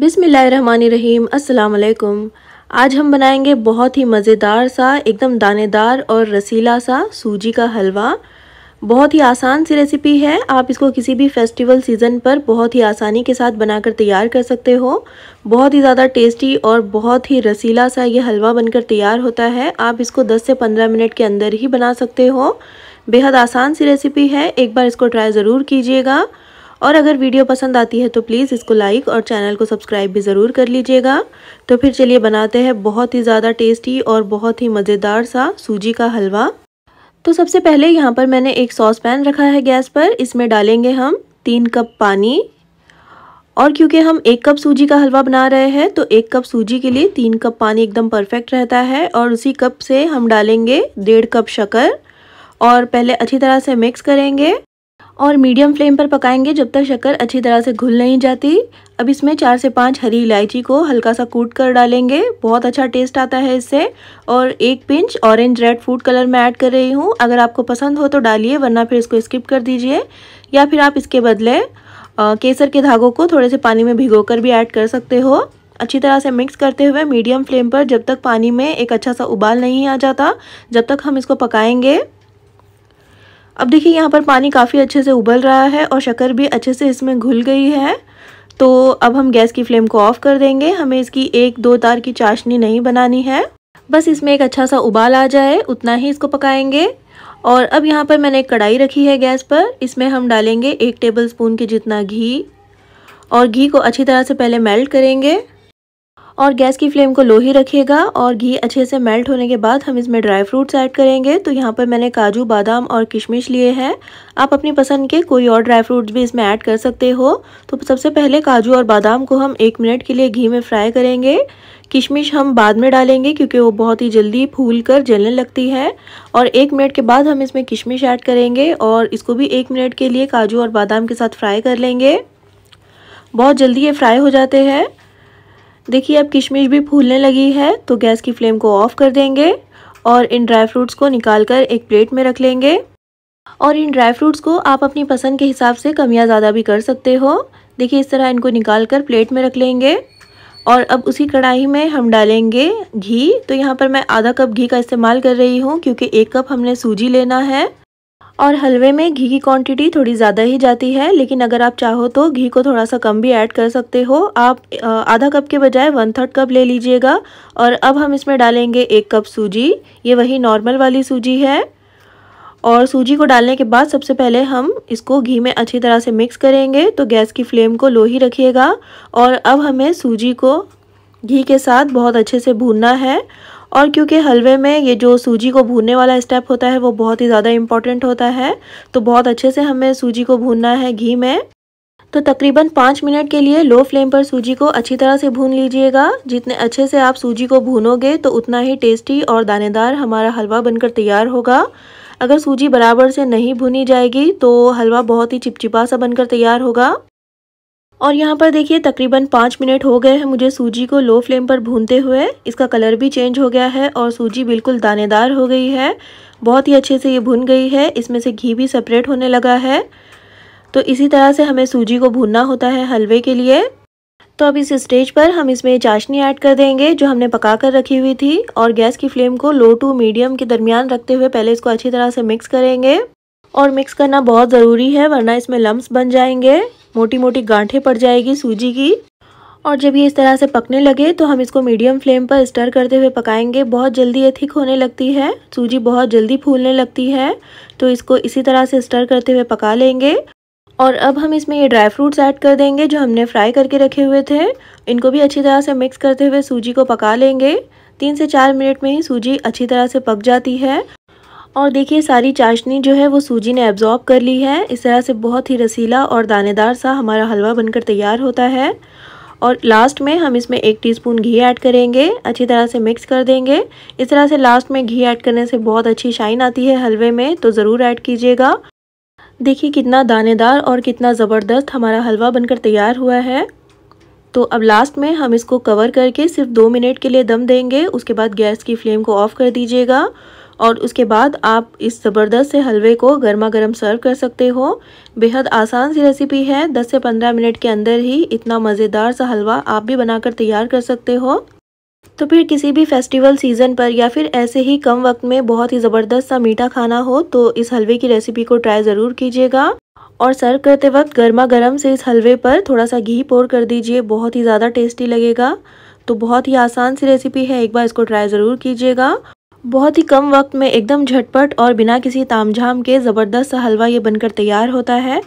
बिसमीम अल्लाम आज हम बनाएंगे बहुत ही मज़ेदार सा एकदम दानेदार और रसीला सा सूजी का हलवा बहुत ही आसान सी रेसिपी है आप इसको किसी भी फेस्टिवल सीज़न पर बहुत ही आसानी के साथ बनाकर तैयार कर सकते हो बहुत ही ज़्यादा टेस्टी और बहुत ही रसीला सा ये हलवा बनकर तैयार होता है आप इसको 10 से 15 मिनट के अंदर ही बना सकते हो बेहद आसान सी रेसिपी है एक बार इसको ट्राई ज़रूर कीजिएगा और अगर वीडियो पसंद आती है तो प्लीज़ इसको लाइक और चैनल को सब्सक्राइब भी ज़रूर कर लीजिएगा तो फिर चलिए बनाते हैं बहुत ही ज़्यादा टेस्टी और बहुत ही मज़ेदार सा सूजी का हलवा तो सबसे पहले यहाँ पर मैंने एक सॉस पैन रखा है गैस पर इसमें डालेंगे हम तीन कप पानी और क्योंकि हम एक कप सूजी का हलवा बना रहे हैं तो एक कप सूजी के लिए तीन कप पानी एकदम परफेक्ट रहता है और उसी कप से हम डालेंगे डेढ़ कप शक्कर और पहले अच्छी तरह से मिक्स करेंगे और मीडियम फ्लेम पर पकाएंगे जब तक शक्कर अच्छी तरह से घुल नहीं जाती अब इसमें चार से पाँच हरी इलायची को हल्का सा कूट कर डालेंगे बहुत अच्छा टेस्ट आता है इससे और एक pinch orange red food colour में ऐड कर रही हूँ अगर आपको पसंद हो तो डालिए वरना फिर इसको स्किप कर दीजिए या फिर आप इसके बदले आ, केसर के धागों को थोड़े से पानी में भिगो भी ऐड कर सकते हो अच्छी तरह से मिक्स करते हुए मीडियम फ्लेम पर जब तक पानी में एक अच्छा सा उबाल नहीं आ जाता जब तक हम इसको पकाएंगे अब देखिए यहाँ पर पानी काफ़ी अच्छे से उबल रहा है और शक्कर भी अच्छे से इसमें घुल गई है तो अब हम गैस की फ्लेम को ऑफ कर देंगे हमें इसकी एक दो तार की चाशनी नहीं बनानी है बस इसमें एक अच्छा सा उबाल आ जाए उतना ही इसको पकाएंगे और अब यहाँ पर मैंने एक कढ़ाई रखी है गैस पर इसमें हम डालेंगे एक टेबल स्पून के जितना घी और घी को अच्छी तरह से पहले मेल्ट करेंगे और गैस की फ्लेम को लो ही रखिएगा और घी अच्छे से मेल्ट होने के बाद हम इसमें ड्राई फ्रूट्स ऐड करेंगे तो यहाँ पर मैंने काजू बादाम और किशमिश लिए हैं आप अपनी पसंद के कोई और ड्राई फ्रूट्स भी इसमें ऐड कर सकते हो तो सबसे पहले काजू और बादाम को हम एक मिनट के लिए घी में फ्राई करेंगे किशमिश हम बाद में डालेंगे क्योंकि वो बहुत ही जल्दी फूल कर जलने लगती है और एक मिनट के बाद हम इसमें किशमिश ऐड करेंगे और इसको भी एक मिनट के लिए काजू और बादाम के साथ फ्राई कर लेंगे बहुत जल्दी ये फ्राई हो जाते हैं देखिए अब किशमिश भी फूलने लगी है तो गैस की फ्लेम को ऑफ कर देंगे और इन ड्राई फ्रूट्स को निकाल कर एक प्लेट में रख लेंगे और इन ड्राई फ्रूट्स को आप अपनी पसंद के हिसाब से कम या ज़्यादा भी कर सकते हो देखिए इस तरह इनको निकाल कर प्लेट में रख लेंगे और अब उसी कढ़ाई में हम डालेंगे घी तो यहाँ पर मैं आधा कप घी का इस्तेमाल कर रही हूँ क्योंकि एक कप हमने सूजी लेना है और हलवे में घी की क्वांटिटी थोड़ी ज़्यादा ही जाती है लेकिन अगर आप चाहो तो घी को थोड़ा सा कम भी ऐड कर सकते हो आप आधा कप के बजाय वन थर्ड कप ले लीजिएगा और अब हम इसमें डालेंगे एक कप सूजी ये वही नॉर्मल वाली सूजी है और सूजी को डालने के बाद सबसे पहले हम इसको घी में अच्छी तरह से मिक्स करेंगे तो गैस की फ्लेम को लो ही रखिएगा और अब हमें सूजी को घी के साथ बहुत अच्छे से भूनना है और क्योंकि हलवे में ये जो सूजी को भूनने वाला स्टेप होता है वो बहुत ही ज़्यादा इम्पॉर्टेंट होता है तो बहुत अच्छे से हमें सूजी को भूनना है घी में तो तकरीबन पाँच मिनट के लिए लो फ्लेम पर सूजी को अच्छी तरह से भून लीजिएगा जितने अच्छे से आप सूजी को भूनोगे तो उतना ही टेस्टी और दानेदार हमारा हलवा बनकर तैयार होगा अगर सूजी बराबर से नहीं भुनी जाएगी तो हलवा बहुत ही चिपचिपा सा बनकर तैयार होगा और यहाँ पर देखिए तकरीबन पाँच मिनट हो गए हैं मुझे सूजी को लो फ्लेम पर भूनते हुए इसका कलर भी चेंज हो गया है और सूजी बिल्कुल दानेदार हो गई है बहुत ही अच्छे से ये भुन गई है इसमें से घी भी सेपरेट होने लगा है तो इसी तरह से हमें सूजी को भूनना होता है हलवे के लिए तो अब इस स्टेज पर हम इसमें चाशनी ऐड कर देंगे जो हमने पका कर रखी हुई थी और गैस की फ्लेम को लो टू मीडियम के दरमियान रखते हुए पहले इसको अच्छी तरह से मिक्स करेंगे और मिक्स करना बहुत ज़रूरी है वरना इसमें लम्ब बन जाएंगे मोटी मोटी गांठें पड़ जाएगी सूजी की और जब ये इस तरह से पकने लगे तो हम इसको मीडियम फ्लेम पर स्टर करते हुए पकाएंगे बहुत जल्दी ये थिक होने लगती है सूजी बहुत जल्दी फूलने लगती है तो इसको इसी तरह से स्टर करते हुए पका लेंगे और अब हम इसमें ये ड्राई फ्रूट्स ऐड कर देंगे जो हमने फ्राई करके रखे हुए थे इनको भी अच्छी तरह से मिक्स करते हुए सूजी को पका लेंगे तीन से चार मिनट में ही सूजी अच्छी तरह से पक जाती है और देखिए सारी चाशनी जो है वो सूजी ने एब्ज़ॉर्ब कर ली है इस तरह से बहुत ही रसीला और दानेदार सा हमारा हलवा बनकर तैयार होता है और लास्ट में हम इसमें एक टीस्पून घी ऐड करेंगे अच्छी तरह से मिक्स कर देंगे इस तरह से लास्ट में घी ऐड करने से बहुत अच्छी शाइन आती है हलवे में तो ज़रूर ऐड कीजिएगा देखिए कितना दानेदार और कितना ज़बरदस्त हमारा हलवा बनकर तैयार हुआ है तो अब लास्ट में हम इसको कवर करके सिर्फ दो मिनट के लिए दम देंगे उसके बाद गैस की फ्लेम को ऑफ़ कर दीजिएगा और उसके बाद आप इस ज़बरदस्त से हलवे को गर्मा गर्म सर्व कर सकते हो बेहद आसान सी रेसिपी है 10 से 15 मिनट के अंदर ही इतना मज़ेदार सा हलवा आप भी बनाकर तैयार कर सकते हो तो फिर किसी भी फेस्टिवल सीज़न पर या फिर ऐसे ही कम वक्त में बहुत ही ज़बरदस्त सा मीठा खाना हो तो इस हलवे की रेसिपी को ट्राई ज़रूर कीजिएगा और सर्व करते वक्त गर्मा गर्म से इस हलवे पर थोड़ा सा घी पोर कर दीजिए बहुत ही ज़्यादा टेस्टी लगेगा तो बहुत ही आसान सी रेसिपी है एक बार इसको ट्राई ज़रूर कीजिएगा बहुत ही कम वक्त में एकदम झटपट और बिना किसी तामझाम के ज़बरदस्त सा हलवा ये बनकर तैयार होता है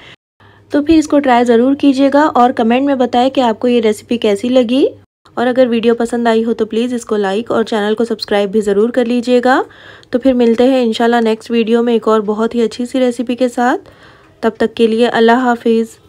तो फिर इसको ट्राई ज़रूर कीजिएगा और कमेंट में बताएं कि आपको ये रेसिपी कैसी लगी और अगर वीडियो पसंद आई हो तो प्लीज़ इसको लाइक और चैनल को सब्सक्राइब भी ज़रूर कर लीजिएगा तो फिर मिलते हैं इंशाल्लाह नेक्स्ट वीडियो में एक और बहुत ही अच्छी सी रेसिपी के साथ तब तक के लिए अल्लाह हाफिज़